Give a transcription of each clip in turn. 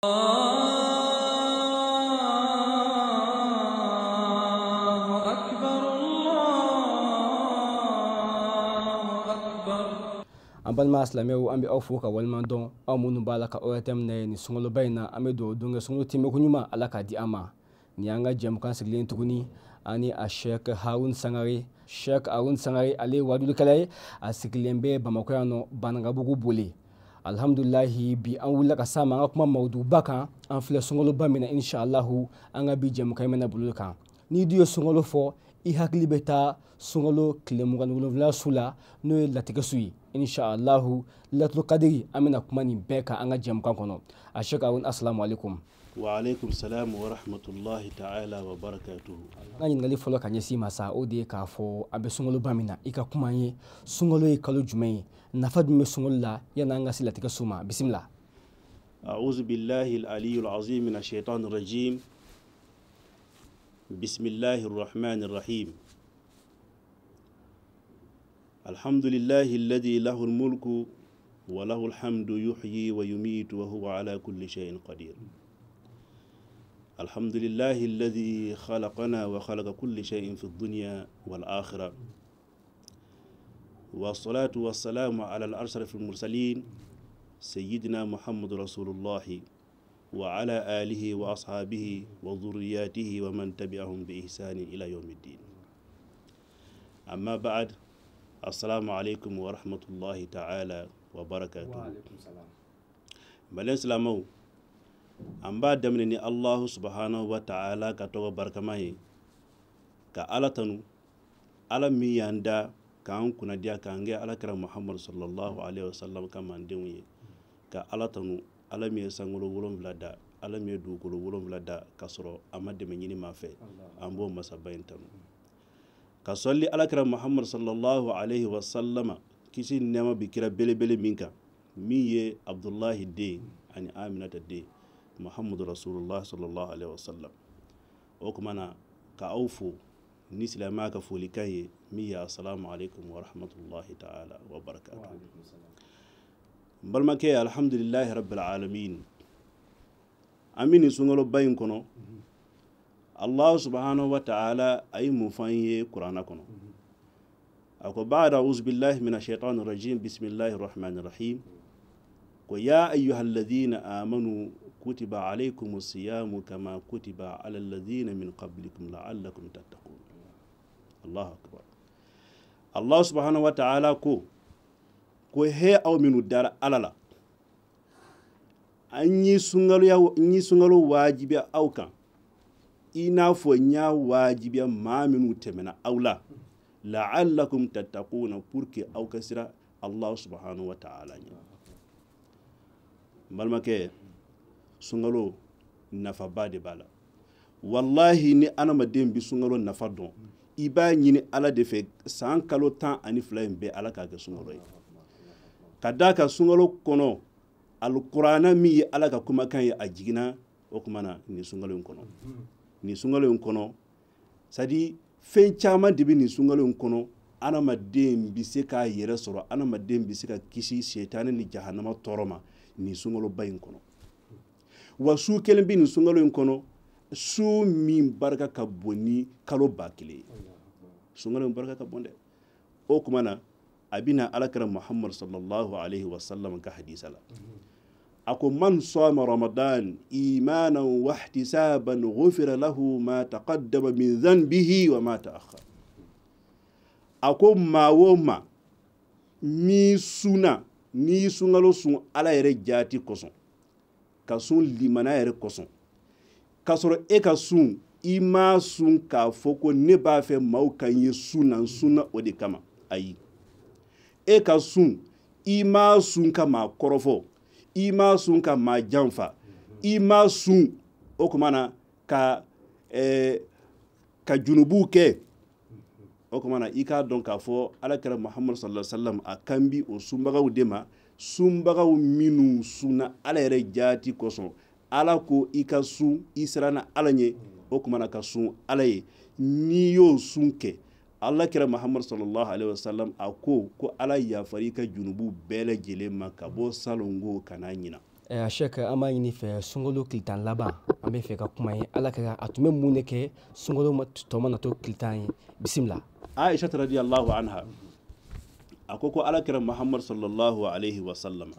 an balima silamɛw an bɛ aw fo ka walima dɔn aw minnu b'a la ka ortm na ye nin sungɔloba in na an bɛ dugawu don kɛ sungolo timɛko ɲuman ala k'a di an ma nin y'an ka jɛmukan sigilen tuguni ani a shɛk harun sangare shɛk harun sangare ale ye wadulikɛla ye a sigilen bɛ bamakɔ yan nɔ banangabugu boli alhamdulilahi bi an wulila ka s'a ma an ka kuma mawuduba kan an filɛ sunkaloba min na inshallahu an ka bi jɛmukan in bɛna bolo kan n'i dun ye sunkalo fɔ i hakili bɛ taa sunkalo tile mugan ni su la n'o ye latigɛ su ye inshallahu laturu kadiri an bɛna kuma nin bɛɛ kan an ka jɛmukan kɔnɔ a assalamu alaikum waaleykum salam wa rahmatulahi ta'ala wa barakatuhu. n ka ɲininkali fɔlɔ ka ɲɛsin ma sa o de ye k'a fɔ an bɛ sunkalo ba min na i ka kuma ye sunkalo ye kalo jumɛn ye nafa jumɛn bɛ sunkalo la yanni an ka se latigɛ so ma bisimila. أعوذ بالله العلي العظيم من الشيطان الرجيم بسم الله الرحمن الرحيم الحمد لله الذي له الملك وله الحمد يحيي ويميت وهو على كل شيء قدير الحمد لله الذي خلقنا وخلق كل شيء في الدنيا والآخرة والصلاة والسلام على الأشرف المرسلين سيدنا محمد رسول الله وعلى آله وأصحابه وذرياته ومن تبعهم بإحسان إلى يوم الدين أما بعد السلام عليكم ورحمة الله تعالى وبركاته وعليكم السلام ملين سلامو an b'a daminɛ ni alahu subhanahu wa ta'ala ka tɔgɔ barikama ye ka ala tanu ala min y'an da k'an kunnadiya k'an kɛ alakira muhamadu sallallahu alaihi sallam ka mandenw ye ka ala tanu ala min ye sankolo wolonfila da ala min ye dugukolo wolonfila da ka sɔrɔ a ma dɛmɛ ɲini ma fɛ an b'o masaba in tanu ka sɔli alakira muhamadu sallallahu alaihi sallama kisi nɛma bi kira belebele min kan min ye abdulahi den ani aminata den muhammadu rasulullah sallallahu alaihi wasallam o kumana ka aw fo ni silamɛya ka folikan ye min ye assalamu alaikum warahmatullahi taala wabarakatu n balimakɛ alhamdulilahi rabilalamin an be nin sunkaloba ɲi kɔnɔ allahu subhanahu wa taala a ye mun fan ye kurana kɔnɔ a ko bada auzu billahi min ashaitani rajim bismillahi rahmani rahim ko ya ayuha alladina amanu kutiba alaikum siyamu kama kutiba ala alladhina min qablikum la'allakum tattaqun Allahu akbar Allah subhanahu wa ta'ala ko ko he aw minu dar alala an yi sungalo wajibi aw kan ina fo nya wajibi ma minu temena awla la'allakum tattaquna pour que aw kasira Allah subhanahu wa ta'ala nya malmake sunkalo nafaba de bala wallahi walahi ni adamaden bi sungalo nafa dɔn i b'a ɲini ala de fɛ san kalo tan ani fila in bɛɛ ala k'a kɛ sunkalo ye ka d'a kan sunkalo kɔnɔ alukurana min ye ala ka kumakan ye a jiginna o kuma na nin sunkalo in kɔnɔ nin sunkalo in kɔnɔ sadi fɛn caman de bi ni sungalo in kɔnɔ adamaden bi se k'a yɛrɛ sɔrɔ adamaden bi se ka kisi sɛtani ni jahanama tɔɔrɔ ma nin sunkaloba in kɔnɔ wa su kelen bɛ nin sunkalo in kɔnɔ su min barika ka bon ni kalo ba kelen ye sunkalo in barika ka bon dɛ o kuma na a bɛna alakira muhammadu sallallahu alaihi wa sallam ka hadisa la a ko man sɔma ramadan imana wa wahtisaban ghufira lahu ma taqaddama min dhanbihi wa ma ta'akhkhara a ko maa o maa min sunna n'i sunkalo sun ala yɛrɛ jaati kosɔn ka sun limana yɛrɛ kosɔn k'a sɔrɔ e ka sun i ma sun k'a fɔ ko ne b'a fɛ maaw ka n ye sun na n sunna o de kama ayi e ka sun i ma sun ka maa kɔrɔfɔ i ma sun ka maa janfa i ma sun o kuma na ka eh, ka junubuw kɛ o kuma na i k'a dɔn k'a fɔ ala kɛra muhamadu sallallahu alaihi wa sallam a kan bi o sunbagaw de ma sunbagaw minnu sunna ala yɛrɛ jaati kosɔn ala ko i ka sun i siranna ala ɲɛ o kumana ka sun ala ye n'i y'o sun kɛ ala kɛra mahamadu sallallahu alaihi wasallam a ko ko ala yafari i ka junubu bɛɛ lajɛlen ma ka bɔ salongo ka na ɲina a shek an b'a ɲini fɛ sunkalo kilitan laban an bɛ fɛ ka kuma ye ala kɛra a tun bɛ mun de kɛ sunkalo tɔ mana to kilitan ye bisimila aisha radiyallahu anha akoko alakira muhammad sallallahu alaihi wasallam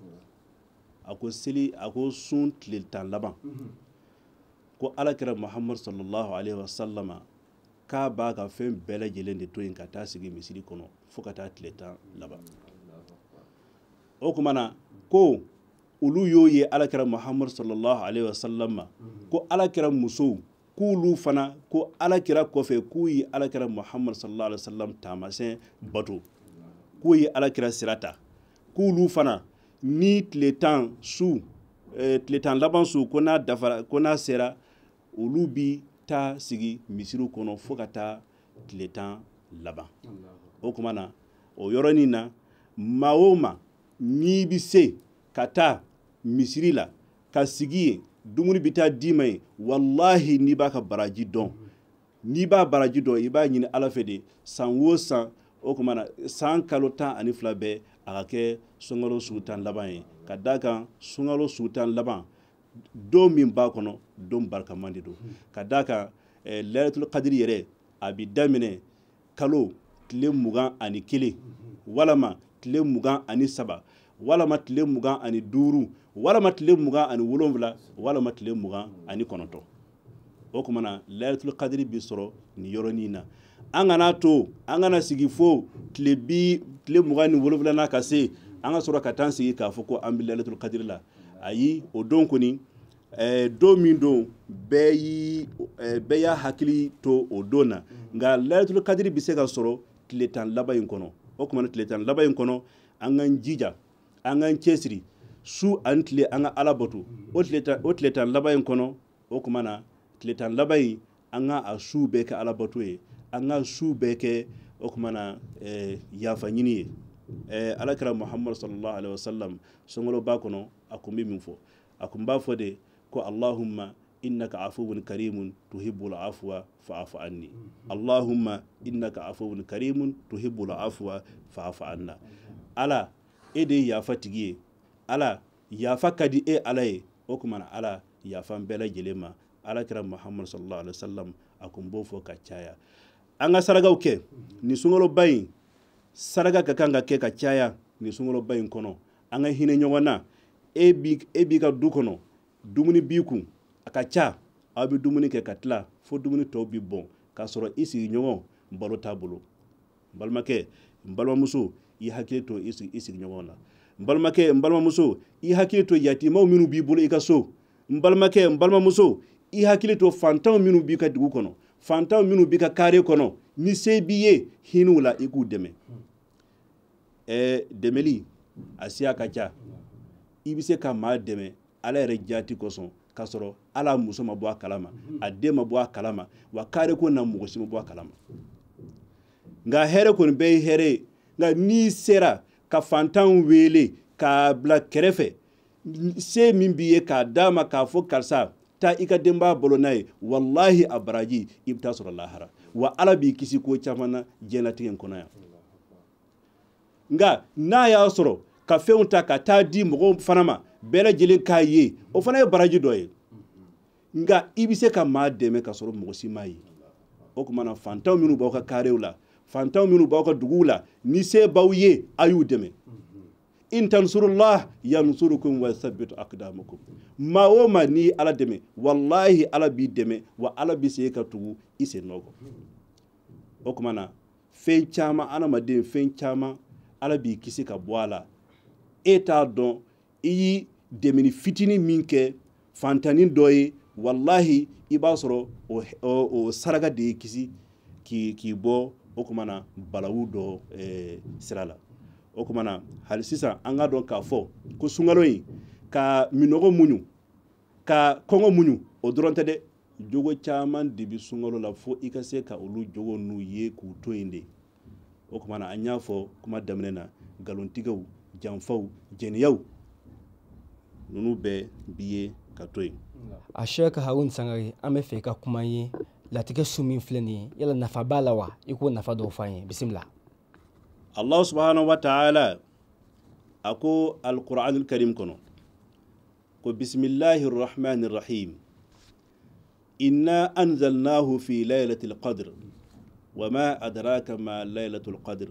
ako seli ako sun tile tan laban ko alakira muhammad sallallahu alaihi wasallama k'a b'a ka fɛn bɛɛ lajɛlen de to yen ka taa sigi misiri kɔnɔ fo laban o ko olu y'o ye alakira Muhammad sallallahu alaihi wasallam ma ko alakira musow k'olu fana ko alakira kɔfɛ k'u ye alakira Muhammad sallallahu alaihi wasallam taamasɛn bato k'o ye alakira sira ta k'olu fana ni tile tan su eh, tile tan laban su ko n'a dafara ko n'a sera olu bi taa sigi misiriw kɔnɔ fɔɔ ka taa tile tan laban o kuma na o yɔrɔnin na ma o ma n'i bi se ka taa misiri la ka sigi ye dumuni bi taa d'i ma ye wallahi n'i b'a ka baraji dɔn n'i b'a baraji dɔn i b'a ɲini ala fɛ de san o san o kuma na san kalo tan ani fila bɛɛ a ka kɛ sunkalo sugu tan laban ye ka da kan sunkalo sugu tan laban don min b'a kɔnɔ don barikaman de don ka da kan eh, layilatul kadiri yɛrɛ a bi daminɛ kalo tile mugan ani kelen walama tile mugan ani saba walama tile mugan ani duuru walama tile mugan ani wolonfila walama tile mugan ani kɔnɔntɔn o kumana layilatul kadiri bi sɔrɔ nin yɔrɔnin na an kana to an kana sigi fo tile bi tile mugan ni wolonwula na ka se an ka sɔrɔ ka taa sigi k'a fɔ ko an bɛ lalatul kadiri la ayi o don kɔni ɛɛ don min don bɛɛ y'i ɛɛ bɛɛ y'a hakili to o don na nka lalatul kadiri bɛ se ka sɔrɔ tile tan laban in kɔnɔ o tuma na tile tan laban in kɔnɔ an k'an jija an k'an cɛsiri su ani tile an ka ala bato o tile tan o tile tan laban in kɔnɔ o tuma na tile tan laban in an ka a su bɛɛ kɛ ala bato ye an ka su bɛɛ kɛ o na eh, yafa ɲini ye eh, alakira muhammadu sallallahu alaihi wasallam sunkalo ba kɔnɔ a kun bɛ min fɔ a kun b'a fɔ de ko allahumma innaka afuwun karimun tuhibbul afwa fa'fu anni allahumma innaka afuwun karimun tuhibbul afwa fa'fu anna ala e de yafa tigi ye ala yafa ka di e ala ye o na ala yafa bɛɛ lajɛlen ma alakira muhammadu sallallahu alaihi wasallam a kun b'o fɔ ka caya an ka saragaw kɛ nin sunkaloba in saraka ka kan ka kɛ ka caya nin sunkaloba in kɔnɔ an ka hinɛ ɲɔgɔn na e, e b'i ka du kɔnɔ dumuni b'i kun a ka ca aw bɛ dumuni kɛ ka tila fo dumuni tɔw bi bɔn k'a sɔrɔ i sigiɲɔgɔn balo t'a bolo n balimakɛ n balimamuso i hakili to i sigiɲɔgɔn la n balimakɛ n balimamuso i hakili to yatimaw minnu b'i bolo i ka so n balimakɛ n balimamuso i hakili to fantanw minnu b'i ka dugu kɔnɔ fantanw minnu b'i ka kare kɔnɔ ni se b'i ye hinɛw la i k'u dɛmɛ ɛɛ dɛmɛli a siya ka ca i bɛ se ka maa dɛmɛ ala yɛrɛ jaati kosɔn k'a sɔrɔ ala muso ma bɔ a kalama a den ma bɔ a kalama wa kare ko na mɔgɔ si ma bɔ a kalama nka hɛrɛ kɔni bɛɛ ye hɛrɛ ye nka n'i sera ka fantanw wele k'a bila kɛrɛfɛ se min b'i ye k'a d'a ma k'a fɔ karisa taa i ka denbaya bolo n'a ye wallahi a baraji i bɛ taa sɔrɔ lahara wa ala b'i kisi ko caman na diɲɛlatigɛ in kɔnɔ yan nka n'a y'a sɔrɔ ka fɛnw ta ka taa di mɔgɔw fana ma bɛɛ lajɛlen k'a ye o fana ye baraji dɔ ye nka i bɛ se ka maa dɛmɛ ka sɔrɔ mɔgɔ si m'a ye o tuma na fantanw minnu b'aw ka karew la fantanw minnu b'aw ka duguw la ni se b'aw ye a y'u dɛmɛ in tansurullah yansurukum wa thabbit aqdamakum ma o ma ni ala dɛmɛ wallahi ala b'i dɛmɛ wa ala bi se ka tugu i sen nɔ kɔ o kuma na fɛn caman adamaden fɛn caman ala b'i kisi ka bɔ a la e t'a dɔn i y'i dɛmɛni fitinin min kɛ fantanin dɔ ye wallahi i b'a sɔrɔ o, o, o saraka de ye kisi k'i bɔ o kuma na balawu dɔ eh, sira la o kumana hali sisan an ka dɔn k'a fɔ ko sunkalo in ka minɔgɔ muɲu ka kɔngɔ muɲu o dɔrɔn tɛ dɛ jogo caman de bi sunkalo la fo i ka se ka olu jogo n'u ye k'u to yen de o kumana an y'a fɔ kuma daminɛ na nkalontigɛw janfaw jɛniyaw ninnu bɛɛ bi ye ka to yen a shek harun sangare an bɛ fɛ i ka kuma ye latigɛ su min filɛ nin ye yala nafa b'a la wa i k'o nafa dɔw f'an ye bisimila الله سبحانه وتعالى أكو القرآن الكريم كنو قل بسم الله الرحمن الرحيم إنا أنزلناه في ليلة القدر وما أدراك ما ليلة القدر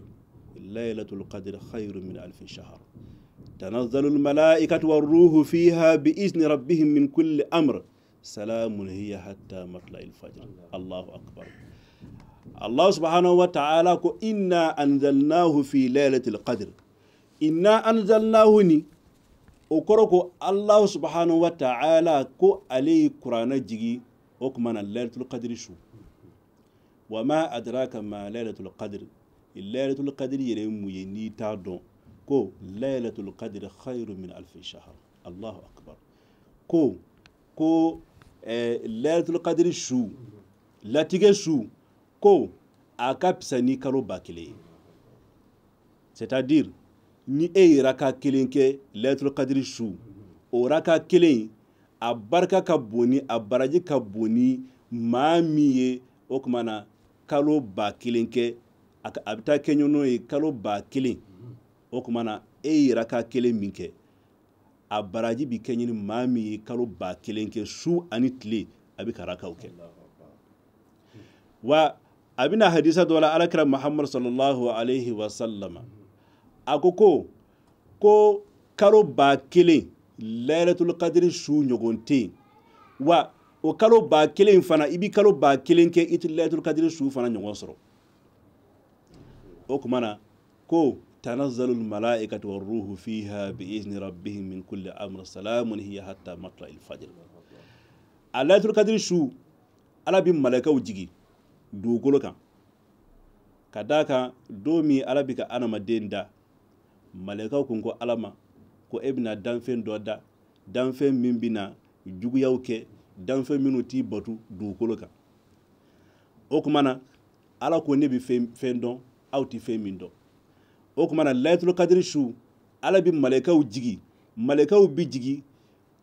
ليلة القدر خير من ألف شهر تنزل الملائكة والروح فيها بإذن ربهم من كل أمر سلام هي حتى مطلع الفجر الله أكبر الله سبحانه وتعالى كو إنا أنزلناه في ليلة القدر إنا أنزلناه ني وكركو الله سبحانه وتعالى كو علي قرآن جيجي وكمنا ليلة القدر شو وما أدراك ما ليلة القدر ليلة القدر يرمو يني تادون كو ليلة القدر خير من ألف شهر الله أكبر كو كو آه، ليلة القدر شو لا تيجي شو ko a ka fisa ni kalo ba kelen ye c'est à dire ni e ye raka kelen kɛ layitul kadiri su o raka kelen a barika ka bon ni a baraji ka bon ni maa min ye o kuma na kalo ba kelen kɛ a bɛ taa kɛ ɲɔgɔn ye kalo ba kelen o kuma na e ye raka kelen min kɛ a baraji bi kɛ ɲini maa min ye kalo ba kelen kɛ su ani tile a bɛ ka rakaw kɛ wa abina hadisa dola alakira muhammad sallallahu alaihi wasallama akoko ko kalo ba kelen laylatul qadri su ɲɔgɔn tɛ wa o kalo ba kelen fana i bi kalo ba kelen kɛ i tɛ laylatul qadri su fana ɲɔgɔn sɔrɔ o kuma na ko tanazzalu almalaikatu waruhu fiha biizni rabbihim min kulli amr salamun hiya hatta matla alfajr a laylatul qadri su ala bi malaikaw dugukolo kan ka d'a kan don min ala bi ka adamaden da malaikaw kun ko ala ma ko e bɛna danfɛn dɔ da danfɛn min bɛna juguyaw kɛ danfɛn minnu t'i bato dugukolo kan o tuma na ala ko ne bɛ fɛn dɔn aw tɛ fɛn min dɔn o tuma na layitulu kadiri su ala bɛ malaikaw jigi malaikaw bɛ jigi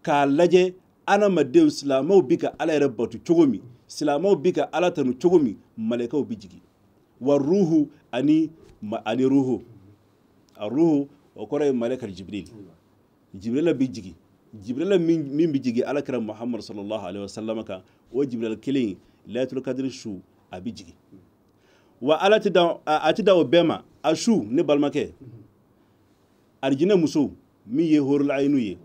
k'a lajɛ adamadenw silamɛw bɛ ka ala yɛrɛ bato cogo min silamaw bi ka ala tanu cogo min malakaw bi jigi wa ruhu ani ani ruhu a ruhu o kɔrɔ ye malakal jibril jibrila bi jigi jibrila min bi jigi ala kira muhammad sallallahu alaihi wasallam kan o jibril kelen laitul kadiri su a bi jigi wa ala ti da a ti da o bɛɛ ma a su ne balimakɛ arijinɛ muso min ye horul ayinu ye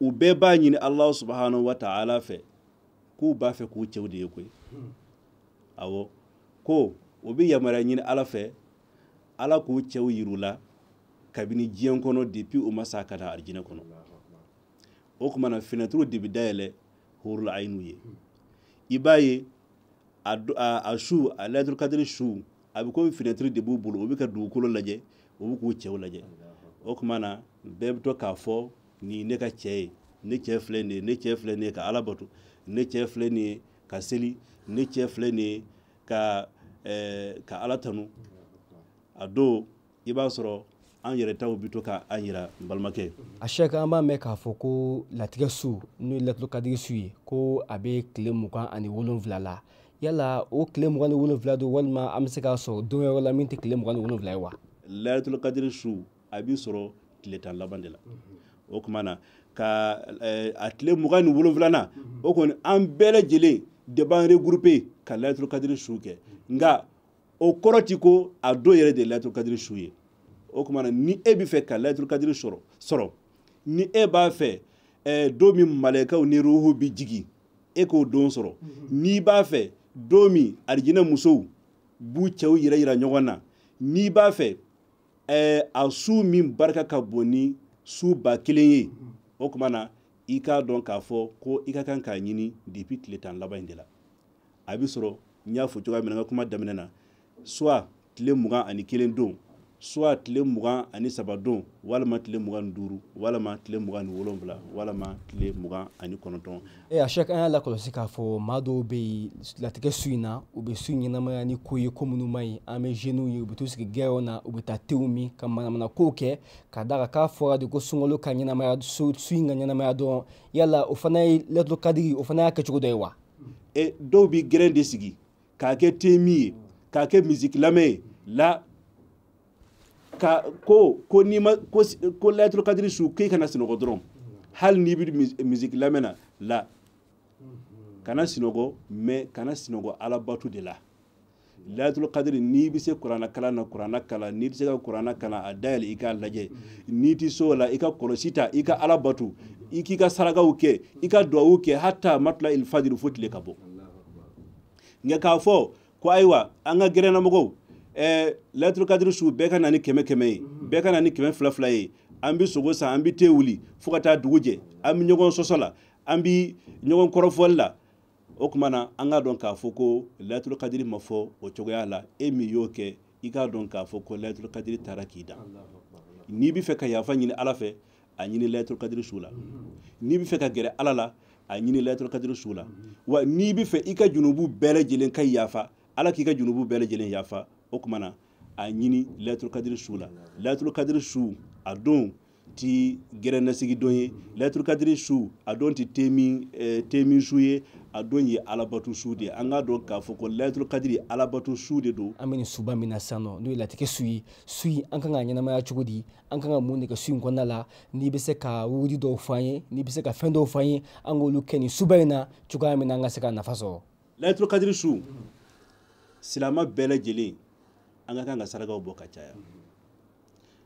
u bɛɛ b'a ɲini allahu subhanahu wa ta'ala fɛ k'u b'a fɛ k'u cɛw de ye koyi awɔ ko u bɛ yamaruya ɲini ala fɛ ala k'u cɛw yiri la kabini diɲɛ kɔnɔ depi u ma sa ka na arijinɛ kɔnɔ o tuma na finɛtiriw de bɛ dayɛlɛ hurula ayinu ye i b'a ye a su a layiduru kadiri su a bɛ komi finɛtiri de b'u bolo u bɛ ka dugukolo lajɛ u bɛ k'u cɛw lajɛ o tuma na bɛɛ bɛ to k'a fɔ nin ne ka cɛ ye ne cɛ filɛ nin ye ne cɛ filɛ nin ye ka ala bato ne cɛ filɛ nin ye ka seli ne cɛ filɛ nin ye ka eh, ka ala tanu a don i b'a sɔrɔ an yɛrɛ taw bi to ka an yira n balimakɛ a shɛk an b'a mɛn k'a fɔ ko latigɛ su n'o ye latilo kadigi su ye ko a bɛ tile mugan ani wolonfila la yala o tile mugan ni wolonfila don walima an bɛ se k'a sɔrɔ don wɛrɛ la min tɛ tile mugan ni wolonfila ye wa layatulu kadiri su a b'i sɔrɔ tile tan laban de la o tuma na ka eh, a tile mugan ni wolonwulanan o kɔni an bɛɛ lajɛlen de b'an regurupe ka layituru kadiri su kɛ nka o kɔrɔ ti ko a don yɛrɛ de ye layituru kadiri su ye o kuma na ni e bɛ fɛ ka layituru kadiri sɔrɔ sɔrɔ ni e b'a fɛ ɛɛ eh, don min malayikaw ni ruhu bi jigi e k'o don sɔrɔ n'i b'a fɛ don min arijinɛ musow b'u cɛw yɛrɛ yira ɲɔgɔn na n'i b'a fɛ ɛɛ eh, a su min barika ka bon ni su ba kelen ye o kuma na i k'a dɔn k'a fɔ ko i ka kan k'a ɲini depi tile tan laban in de la a bɛ sɔrɔ n y'a fɔ cogoya min na n ka kuma daminɛ na suwa tile mugan ani kelen don soit tile mugan ani saba eh, don walima tile mugan ni duuru walima tile mugan ni wolonfila walima tile mugan ani kɔnɔntɔn. ee a sɛk an y'a lakɔlɔsi k'a fɔ maa dɔw bɛ yen latigɛ su in na u bɛ su ɲɛnamaya ni ko ye ko minnu man ɲi an bɛ jeunes ye u bɛ t'u sigi gɛrɛnw na u bɛ taa tew min ka manamana kow kɛ ka d'a kan k'a fɔra de ko sunkalo ka ɲɛnamaya su in ka ɲɛnamaya dɔrɔn yala o fana ye laturu kadiri o fana y'a kɛcogo dɔ ye wa. ɛ dɔw bɛ gɛrɛn de sigi k'a kɛ te min ye k'a kɛ misiki lamɛn ye la ka ko ko ni ma ko ko layatul kadiri su kai kana sinɔgɔ dɔrɔn hali n'i bɛ musique lamɛn na la kana sinɔgɔ mais kana sinɔgɔ alabato de la layatul kadiri n'i bɛ se kuranna kalan na kuranna kalan n'i bɛ se ka kuranna kalan a dayɛlɛ i k'a lajɛ n'i tɛ se o la i ka kɔlɔsi ta i ka alabato i k'i ka sarakaw kɛ i ka duwawu kɛ hata matila ilfajiri fo tile ka bɔ nka k'a fɔ ko ayiwa an ka gɛrɛnnamɔgɔw Eh, lɛtiri kadiri su bɛɛ ka na ni kɛmɛ kɛmɛ ye mhm. bɛɛ ka na ni kɛmɛ fila fila ye an bɛ sogo san an bɛ te wuli fo ka taa dugu jɛ an bɛ ɲɔgɔn sɔsɔ la an bɛ ɲɔgɔn kɔrɔfɔli la o tuma na an k'a dɔn k'a fɔ ko lɛtiri kadiri ma fɔ o cogoya la e min y'o kɛ i k'a dɔn k'a fɔ ko lɛtiri kadiri taara k'i dan n'i bɛ fɛ ka yafa ɲini ala fɛ a ɲini lɛtiri kadiri su la mhm. n'i bɛ fɛ ka gɛrɛ ala la a ɲini lɛtiri kadiri su la mhm. wa n'i bɛ fɛ i ka junubu bɛɛ lajɛlen ka yafa ala k'i ka junubu bɛɛ lajɛlen yafa o kuma na a ɲini layitul kadiri su la layitul kadiri su a don ti gɛrɛnɛsigi don ye layitul kadiri su a don ti temin eh, temin su ye a don ye alabatu su de an k'a dɔn k'a fɔ ko layitul kadiri alabatu su de don an bɛ nin suba min na sisan nɔ n'o ye latigɛ su ye su in an kan ka ɲɛnamaya cogo di an kan ka mun de kɛ su in kɔnɔna la n'i bɛ se ka wudi dɔw f'an ye n'i bɛ se ka fɛn dɔw f'an ye an k'olu kɛ nin suba in na cogoya min na an ka se ka nafa sɔrɔ layitul kadiri su silamɛ bɛɛ lajɛlen an ka kan ka sarakaw bɔ ka caya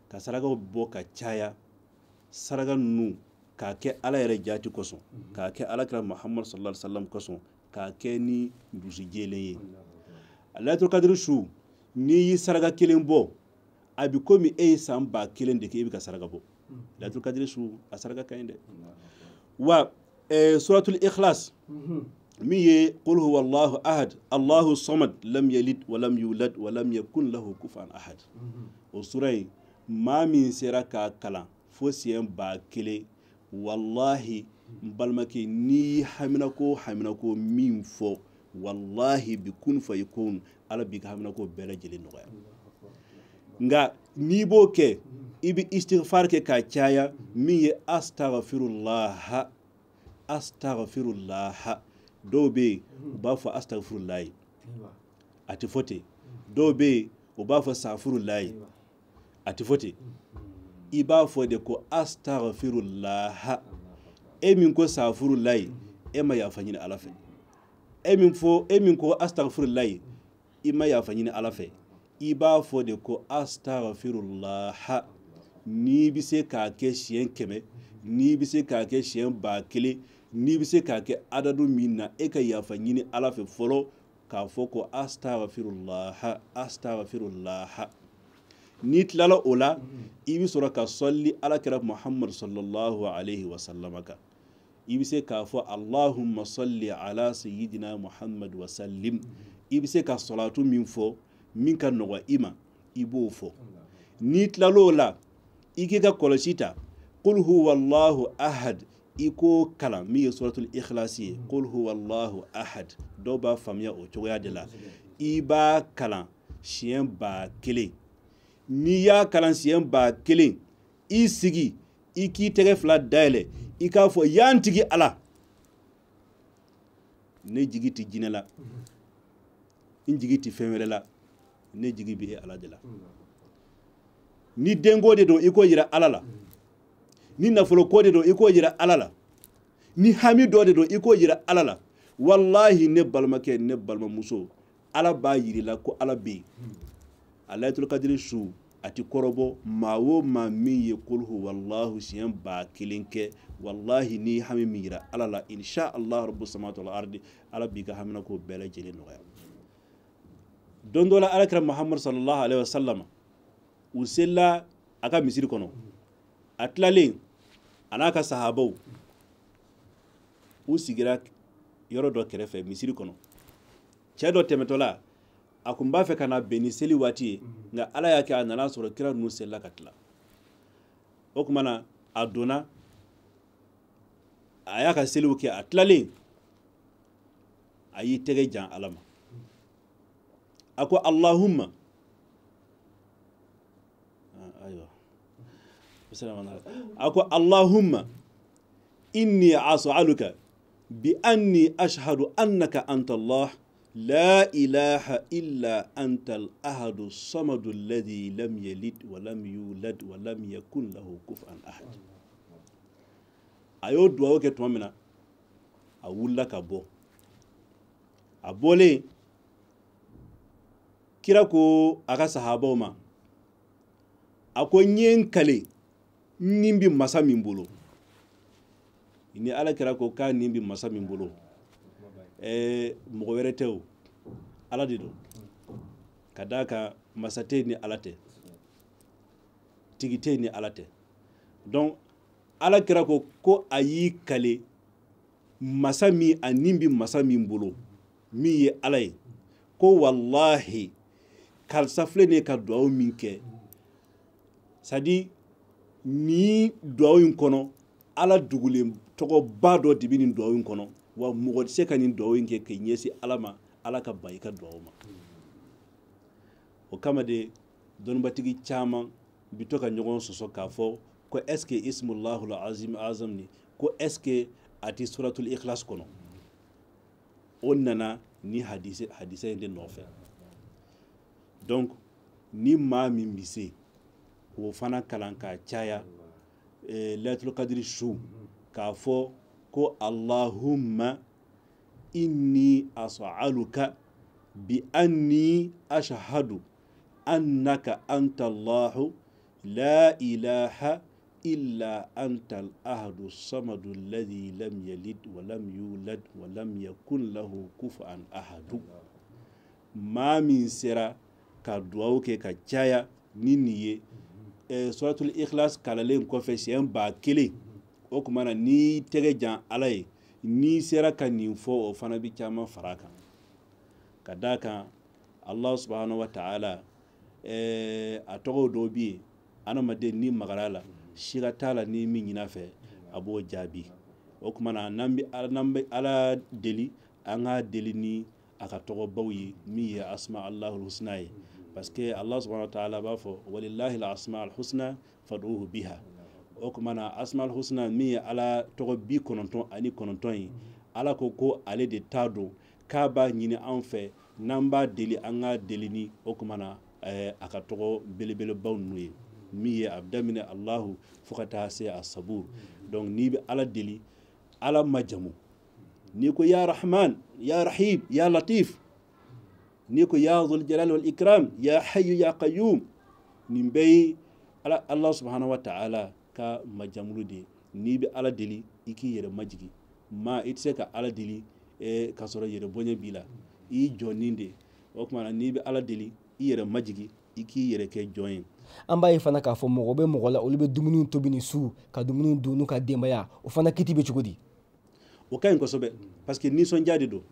ka sarakaw bɔ ka caya saraka nunu k'a kɛ ala yɛrɛ jaati kosɔn k'a kɛ alakira muhamadu sallallahu alaihi wasallam kosɔn k'a kɛ ni dusu jɛlen ye alayatulu kadiri su n'i y'i saraka kelen bɔ a bi komi e ye san ba kelen de kɛ e bɛ ka saraka bɔ alayatulu kadiri su a saraka ka ɲi dɛ wa suratul ikhlas min ye qul huwa allahu ahad allahu samad lam yalid wa lam yulad wa lam yakun lahu kufan ahad o sura in maa min sera k'a kalan fo siyɛn baa kelen wallahi n balimakɛ n'i ye haminako haminako min fɔ wallahi bi kun fa i kun ala b'i ka haminako bɛɛ lajɛlen nɔgɔya nka n'i b'o kɛ i bɛ istighfar kɛ k'a caya min ye astaghfirullah astaghfirullah dɔw bɛ yen u b'a fɔ astafurulayi a tɛ fɔ ten dɔw bɛ yen u b'a fɔ safurulayi a tɛ fɔ ten i b'a fɔ de ko astafurulaha e min ko safurulayi e ma yafa ɲini ala fɛ e min fɔ e min ko astafurulayi i ma yafa ɲini ala fɛ i b'a fɔ de ko astafurulaha n'i bɛ se k'a kɛ siɲɛ kɛmɛ n'i bɛ se k'a kɛ siɲɛ ba kelen n'i bɛ se k'a kɛ adadu min na e ka yafa ɲini ala fɛ fɔlɔ k'a fɔ ko astaghfirullah astagfirulaha n'i tilala o la i bɛ sɔrɔ ka sɔli ala kɛra muhamadu sallallahu alaihi wasallam kan i bɛ se k'a fɔ allahumma sɔli ala sayyidina muhammadu wasallim i bɛ se ka sɔlatu min fɔ min ka nɔgɔ i ma i b'o fɔ n'i tilal'o la i k'i ka kɔlɔsi ta qul huwallahu ahad i ko kalan min ye suratul ikhlasi ye qul huwa allahu ahad dɔw b'a faamuya o cogoya de la i b'a kalan siɲɛ ba kelen n'i y'a kalan siɲɛ ba kelen i sigi i k'i tɛgɛ fila dayɛlɛ i k'a fɔ yan tigi ala ne jigi tɛ jinɛ la n jigi tɛ fɛn wɛrɛ la ne jigi bɛ e ala de la ni denko de don i ko yira ala la ni nafolo ko de do i k'o yira ala la ni hami dɔ de do i k'o yira ala la wallahi ne balimakɛ ne balimamuso ala b'a yirila ko ala bɛ yen a layitul kadiri su a ti kɔrɔbɔ maa o maa min ye kulhu wallahu siɲɛ ba kelen kɛ wallahi ni hami min yira ala la insha allah rabu samatu la ardi ala b'i ka hamina ko bɛɛ lajɛlen nɔgɔya don dɔ la alakira muhamadu sallallahu alaihi wa sallam u selila a ka misiri kɔnɔ a tilalen a n'a ka sahabaw u sigira yɔrɔ dɔ kɛrɛfɛ misiri kɔnɔ cɛɛ dɔ tɛmɛtɔla a kun b'a fɛ ka na bɛn ni seli waati ye mhm. nka ala y'a kɛ a nana sɔrɔ kira nunu selila ka tila o kuma na a donna a y'a ka seliw kɛ a tilalen a y'i tɛgɛ jan ala ma a ko allahuma أكو اللهم إني أسألك بأني أشهد أنك أنت الله لا إله إلا أنت الأحد الصمد الذي لم يلد ولم يولد ولم يكن له كفوا أحد أيو دعوة تومنا أقول لك أبو أبولي كيراكو أغا صحابة ما أكو نين كلي nin bi masa min bolo ni ala kɛra ko k'a nin bi masa min bolo ɛɛ eh, mɔgɔ wɛrɛ tɛ o ala de don ka d'a kan masa tɛ ni ala tɛ tigi tɛ ni ala tɛ donc ala kɛra ko ko a y'i kale masa min a nin bi masa min bolo min ye ala ye ko walahi karisa filɛ nin ye ka duwawu min kɛ c'est à dire nin duwawu in kɔnɔ ala dugulen tɔgɔba dɔ de bɛ nin duwawu in kɔnɔ wa mɔgɔ tɛ se ka nin duwawu in kɛ k'i ɲɛsin ala ma ala ka ban i ka duwawu ma o kama de dɔnnibatigi caman bi to ka ɲɔgɔn sɔsɔ k'a fɔ ko est ce que ismulahu azim azam ni ko est ce que a ti suratul ikhlas kɔnɔ o nana ni hadise hadise in de nɔfɛ donc ni maa min bi se k'o fana kalan k'a caya eh, layitul kadiri su k'a fɔ ko allahumma inni as'aluka bi anni ashhadu annaka anta allahu la ilaha illa anta al-ahadu samadu alladhi lam yalid wa lam yulad wa lam yakun lahu kufuwan ahadu maa min sera ka duwawu kɛ ka caya ni nin Eh, suratul ikhlas kalalen kɔfɛ siɲɛ ba kelen o kuma na n'i tɛgɛ jan ala ye n'i sera ka nin fɔ o fana bi caman fara kan ka da kan allah subhanahu wa ta'ala eh, a tɔgɔ dɔw bi yen adamaden ni magara la siga t'a la ni min ɲin'a fɛ a b'o jaabi o kuma na n'an bɛ ala n'an bɛ ala deli an k'a deli ni a ka tɔgɔbaw ye min ye asuma allahul husna ye parce que allah subhanahu wa taala b'a fɔ walilahi l asma al husna faduhu biha o kumana asma al husna mi ala tɔgɔ bi kononton ani kononton yi ala ko ko ale de tado don k'a b'a ɲini an fɛ n'an deli anga deli ni o kumana eh, a ka tɔgɔ belebelebaw nu ye min ye a bɛ daminɛ allahu fo se a sabur donc n'i bɛ ala deli ala majamu jamu n'i ko ya rahman ya rahib ya latif niko ya dhul jalal wal ikram ya hayyu ya qayyum ni bɛɛ ala allah subhanahu wa ta'ala ka majamrudi n'i bi ala deli iki yere majigi ma itse se ka ala deli e k'a soro yɛrɛ bonya i joninde o tuma n'i bi ala deli i yere majigi iki yere ke kɛ an b'a ye fana k'a fɔ mɔgɔ bɛ mɔgɔ la olu bɛ dumuni tobi ni su ka dumuni dun n'u ka denbaya o fana kiti bɛ cogo di o ka ɲi kosɛbɛ parce que nisɔndiya de do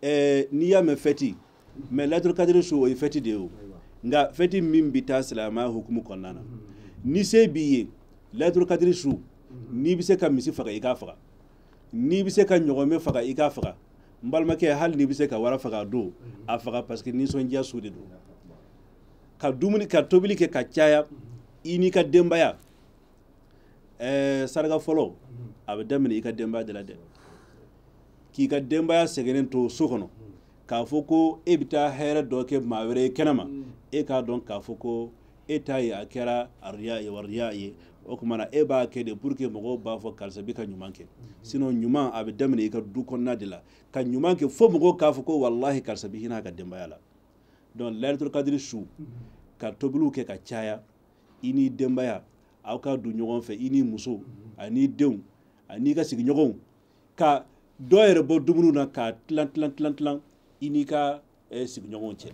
eh, n'i y'a mɛn fɛti mɛ laturu kadiri su o ye fɛti de ye o nka fɛti min bi taa silamɛya hukumu kɔnɔna na ni se b'i ye laturu kadiri su n'i bɛ se ka misi faga i k'a faga n'i bɛ se ka ɲɔgɔnmɛ faga i k'a faga n balimakɛ hali n'i bɛ se ka wara faga a don a faga parce que nisɔndiya su de don ka dumuni ka tobili kɛ ka caya i n'i ka denbaya ɛɛ saraka fɔlɔ a bɛ daminɛ i ka denbaya de la dɛ k'i ka denbaya sɛgɛnnen to so kɔnɔ k'a fɔ ko e bɛ taa hɛrɛ dɔ kɛ maa wɛrɛ ye kɛnɛ mm. e k'a dɔn k'a fɔ ko e t'a ye a kɛra ariya ye wariya ye o kumana e b'a kɛ de pour que mɔgɔw b'a fɔ karisa b'i ka ɲuman kɛ mm-hmm. sinon ɲuman a bɛ daminɛ i ka du kɔnɔna de la ka ɲuman kɛ fo mɔgɔw k'a fɔ ko walahi karisa b'i hinɛ a ka denbaya la donc layilatul kadiri su mm-hmm. ka tobiliw kɛ ka caya i n'i denbaya aw ka don ɲɔgɔn fɛ i n'i muso mm-hmm. ani denw ani i ka sigiɲɔgɔnw ka dɔ yɛrɛ bɔ dumuni na k'a tilan tilan tilan tilan i n'i ka eh, sigiɲɔgɔnw cɛ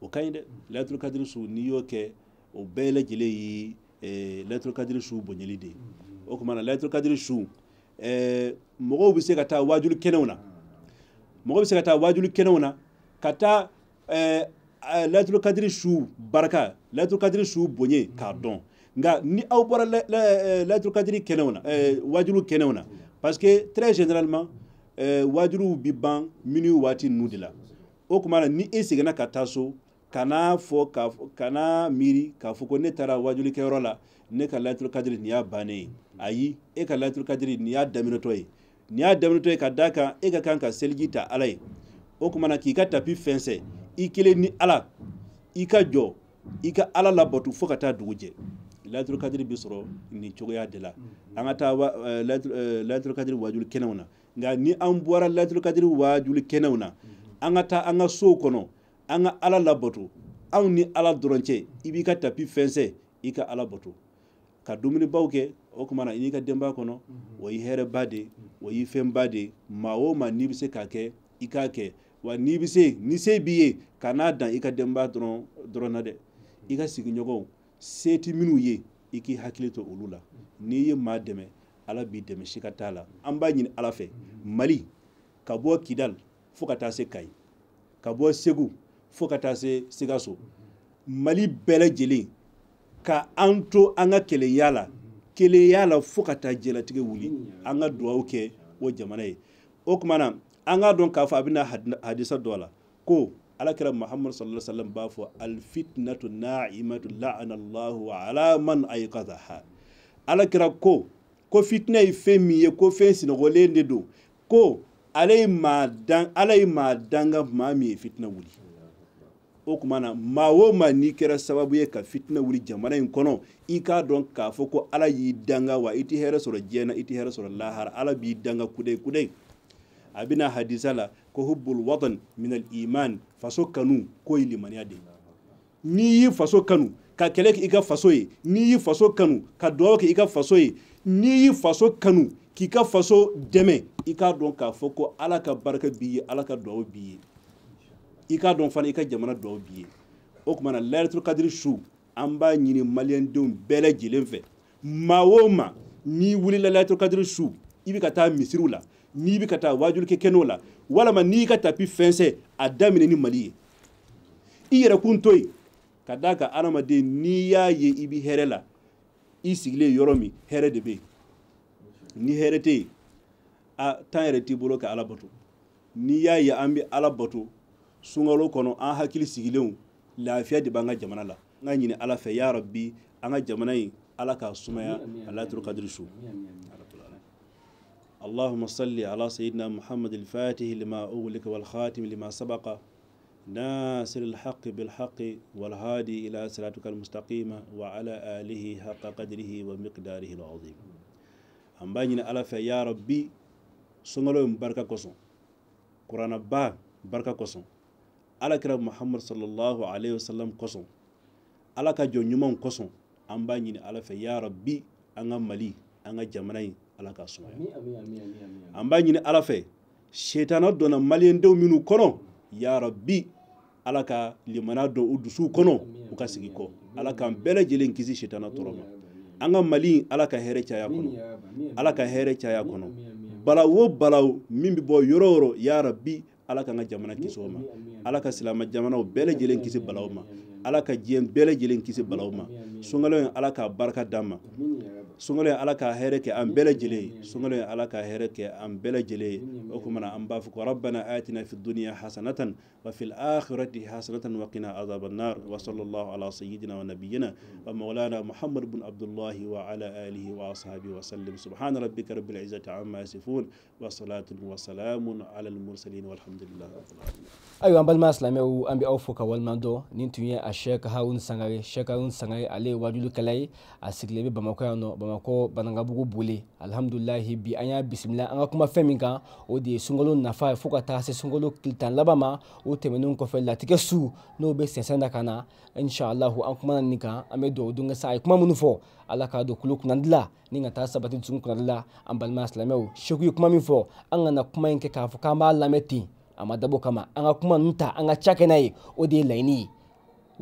o ka ɲi dɛ laturu kadiri su n'i y'o kɛ o bɛɛ lajɛlen ye eh, laturu kadiri su bonyali de ye o tuma na laturu kadiri su eh, mɔgɔw bɛ se ka taa wajulu kɛnɛw na mɔgɔ bɛ se ka taa wajulu kɛnɛw na ka taa laturu kadiri su barika laturu kadiri su bonye k'a dɔn nka ni aw bɔra laturu kadiri kɛnɛw na wajulu kɛnɛw na parce que très généralement Eh, wajuruw bi ban minnu waati ninnu de la o kuma na ni e seginna ka taa so kana fɔ kana miiri k'a fɔ ko ne taara wajulikɛyɔrɔ la ne ka layituru kadiri nin y'a bannen ye ayi e ka layituru kadiri nin y'a daminɛtɔ ye nin y'a daminɛtɔ ye ka d'a kan e ka kan ka seliji ta ala ye o kuma na k'i ka tapi fɛnsɛ i kelen ni ala i ka jɔ i ka ala labato fo ka taa dugu jɛ layituru kadiri bɛ sɔrɔ nin cogoya de la an ka taa eh, layituru eh, kadiri wajuli kɛnɛw na nka ni an bɔra laturu kadiri waajuli kɛnɛw na mhm. an ka taa an ka sow kɔnɔ an ka ala labato anw ni ala dɔrɔn cɛ i b'i ka tapi fɛnsɛ i ka ala bato ka dumunibaw kɛ o kuma na i n'i ka denbaya kɔnɔ o mhm. y'i hɛrɛba de o mhm. y'i fɛnba de maa o maa n'i bɛ se k'a kɛ i k'a kɛ wa n'i bɛ se ni se b'i ye ka n'a dan i ka denbaya dɔrɔn dɔrɔn na dɛ i ka sigiɲɔgɔnw se tɛ minnu ye i k'i hakili to olu la n'i ye maa dɛmɛ ala b'i dɛmɛ si ka t'a la an b'a ɲini ala fɛ mali ka bɔ kidal fo ka taa se kayi ka bɔ segu fo ka taa se sikaso mali bɛɛ lajɛlen ka an to an ka kɛlɛya la kɛlɛya la fo ka taa jɛlatigɛ wuli an ka dugawu kɛ o jamana ye o tuma na an k'a dɔn k'a fɔ a bɛna hadisa dɔ la ko alakira muhammadu sallallahu alaihi wa sallam b'a fɔ alfitinatu na'imatu la'anallahu ala man ayqadhaha alakira ko ko fitina ye fɛn min ye ko fɛn sinɔgɔlen de don ko ale ye maa dan ala ye maa danga maa min ye fitina wuli o tuma na maa o maa n'i kɛra sababu ye ka fitina wuli jamana in kɔnɔ i k'a dɔn k'a fɔ ko ala y'i danga wa i tɛ hɛrɛ sɔrɔ diɲɛ na i tɛ hɛrɛ sɔrɔ lahara ala b'i danga kudayi kudayi a bɛna hadisa la ko hubbul watan min al iman faso kanu ko ye limaniya de n'i y'i faso kanu ka kɛlɛ k'i ka faso ye n'i y'i faso kanu ka duwawu k'i ka faso ye n'i y'i faso kanu k'i ka faso dɛmɛ i k'a dɔn k'a fɔ ko ala ka barika b'i ye ala ka duwawu b'i ye i k'a dɔn fana i ka jamana duwawu b'i ye o kumana layilatul kadiri su an b'a ɲini maliyɛndenw bɛɛ lajɛlen fɛ maa o maa n'i wulila layilatul kadiri su i bɛ ka taa misiriw la n'i bɛ ka taa wajulikɛ kɛnɛw la walama n'i ka tapi fɛnsɛ a daminɛ ni mali ye i yɛrɛ kun to yen ka d'a kan adamaden n'i y'a ye i bɛ hɛrɛ la i sigilen yɔrɔ min hɛrɛ de bɛ yen ni hɛrɛ tɛ yen a tan yɛrɛ t'i bolo ka ala bato n'i y'a ye an bɛ ala bato sunkalo kɔnɔ an hakili sigilenw lafiya de b'an ka jamana la n ka ɲini ala fɛ ya rabbi an ka jamana in ala k'a sumaya alaturu kadiri su اللهم صل على سيدنا محمد الفاتح لما أغلق والخاتم لما سبق ناصر الحق بالحق والهادي إلى صراطك المستقيم وعلى آله حق قدره ومقداره العظيم أمباني على في يا ربي سنغلو مباركة كسون قرآن با بركة كسون على كرام محمد صلى الله عليه وسلم كسون على كجو نيمان كسون أمباني على في يا ربي أنا مالي أنا جمعي على كسون أمباني على في شيطان دون مالين دو منو كرون ya rabbi ala ka limana don u dusuw kɔnɔ u ka sigi kɔ ala k'an bɛɛ kisi sitana tɔɔrɔ ma an ka mali ala ka hɛrɛ caya kɔnɔ ala ka hɛrɛ caya kɔnɔ bala o bala min bɛ bɔ yɔrɔ yɔrɔ ya rabbi ala k'an ka jamana kisi o ma ala ka silama jamanaw bɛɛ lajɛlen kisi balaw ma ala ka diɲɛ bɛɛ lajɛlen kisi balaw ma sunkalo in ala k'a barika d'an ma sunkalo ye ala ka hɛrɛ kɛ an bɛɛ lajɛlen ye sunkalo ye ala ka hɛrɛ rabbana atina fi duniya hasanatan wa fi l'akhirati hasanatan wa qina adhab annar wa sallallahu ala sayyidina wa nabiyyina wa maulana muhammad bin abdullah wa ala alihi wa ashabihi wa sallim subhana rabbika rabbil izzati amma yasifun wa salatun wa salamun ala al mursalin walhamdulillah rabbil alamin aywa an balma silamɛw an be aw fo ka walima dɔ nin tun ye sangare shɛk sangare ale wajulu kɛla ye a sigilen be bamakɔ banangabugu boli alhamdulilahi bi an y'a bisimila an ka kuma fɛn min kan o de ye sunkalo nafa ye fɔɔ ka taga se sunkalo kilitan laban ma o tɛmɛnin kɔfɛ latigɛ su n'o be sɛnsɛn na ka na inshallahu an kumana nin kan an be duwawu don kɛ sa a ye kuma minnu fɔ ala k'a don kulo kunnadila ni ka taa sabati dusukun kunnadila an balima silamɛw seku ye kuma min fɔ an kana kuma ɲi kɛ k'a fɔ k'an b'a lamɛn ten a ma dabɔ kama an ka kuma nu ta an ka ca kɛ n'a ye o de ye laɲini ye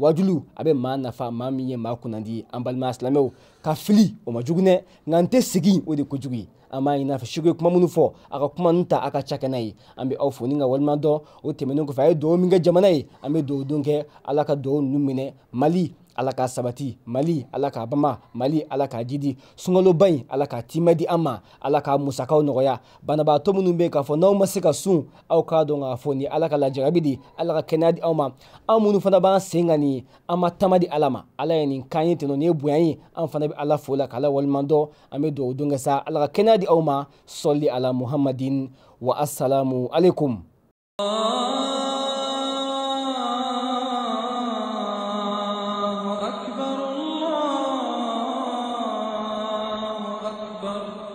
wajulu a bɛ maa nafa maa min ye maa kunnandi an balima silamɛw ka fili o ma jugu dɛ nka n tɛ sigi o de kojugu ye an b'a ɲin'a fɛ sugu ye kuma minnu fɔ a ka kuma ninnu ta a ka ca kɛnɛ ye an bɛ aw fo ni ka walima dɔn o tɛmɛnen kɔfɛ a ye duwawu min kɛ jamana ye an bɛ duwawu don kɛ ala ka duwawu ninnu minɛ mali ala k'a sabati mali ala k'a bama mali ala k'a jidi sunkaloba ɲi ala k'a timɛ di an ma ala k'a musakaw nɔgɔya banabaatɔ minnu be k'a fɔ n'aw ma se ka sun aw k'a dɔn k'a fɔ ni ala ka lajarabi di ala ka kɛnɛya di aw ma an minnu fana b'an sen ka nin an ma tama di ala ma ala ye nin kan ye tɛnɔ ni ye bonya ye an fana be ala fo la k'ala waliman dɔ an be duwawu don kɛ sa ala ka kɛnɛya di aw ma sɔli ala muhamadin wa assalamu alaikum